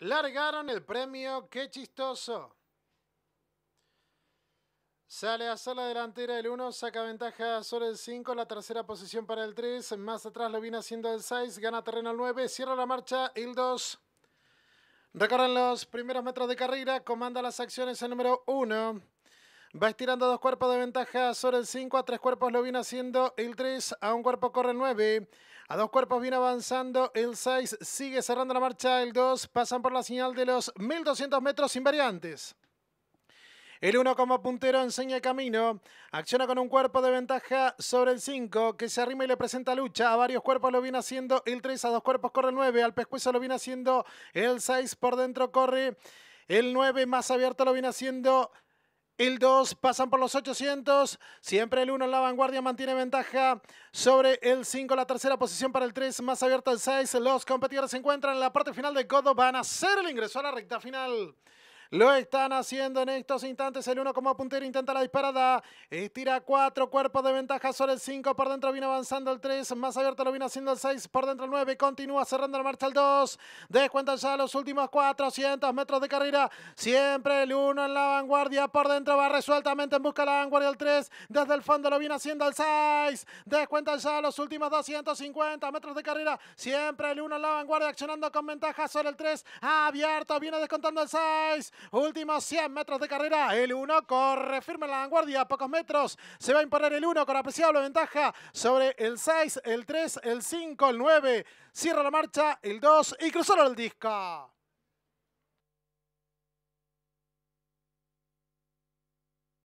Largaron el premio, qué chistoso. Sale a la delantera el 1, saca ventaja sobre el 5, la tercera posición para el 3, más atrás lo viene haciendo el 6, gana terreno el 9, cierra la marcha el 2. Recorren los primeros metros de carrera, comanda las acciones el número 1. Va estirando dos cuerpos de ventaja sobre el 5. A tres cuerpos lo viene haciendo el 3. A un cuerpo corre el 9. A dos cuerpos viene avanzando el 6. Sigue cerrando la marcha el 2. Pasan por la señal de los 1200 metros sin variantes. El 1 como puntero enseña camino. Acciona con un cuerpo de ventaja sobre el 5, que se arrima y le presenta lucha. A varios cuerpos lo viene haciendo el 3, a dos cuerpos corre el 9, al pescuezo lo viene haciendo el 6, por dentro corre el 9, más abierto lo viene haciendo el 2, pasan por los 800, siempre el 1 en la vanguardia mantiene ventaja sobre el 5, la tercera posición para el 3, más abierta el 6, los competidores se encuentran en la parte final de codo, van a hacer el ingreso a la recta final. Lo están haciendo en estos instantes. El 1 como puntero intenta la disparada. Estira 4 cuerpos de ventaja sobre el 5. Por dentro viene avanzando el 3. Más abierto lo viene haciendo el 6. Por dentro el 9. Continúa cerrando la marcha el 2. Descuentan ya los últimos 400 metros de carrera. Siempre el 1 en la vanguardia. Por dentro va resueltamente en busca de la vanguardia el 3. Desde el fondo lo viene haciendo el 6. Descuentan ya los últimos 250 metros de carrera. Siempre el 1 en la vanguardia accionando con ventaja sobre el 3. Abierto. Viene descontando el 6. Últimos 100 metros de carrera. El 1 corre firme en la vanguardia. A pocos metros se va a imponer el 1 con apreciable ventaja sobre el 6, el 3, el 5, el 9. Cierra la marcha el 2 y cruzaron el disco.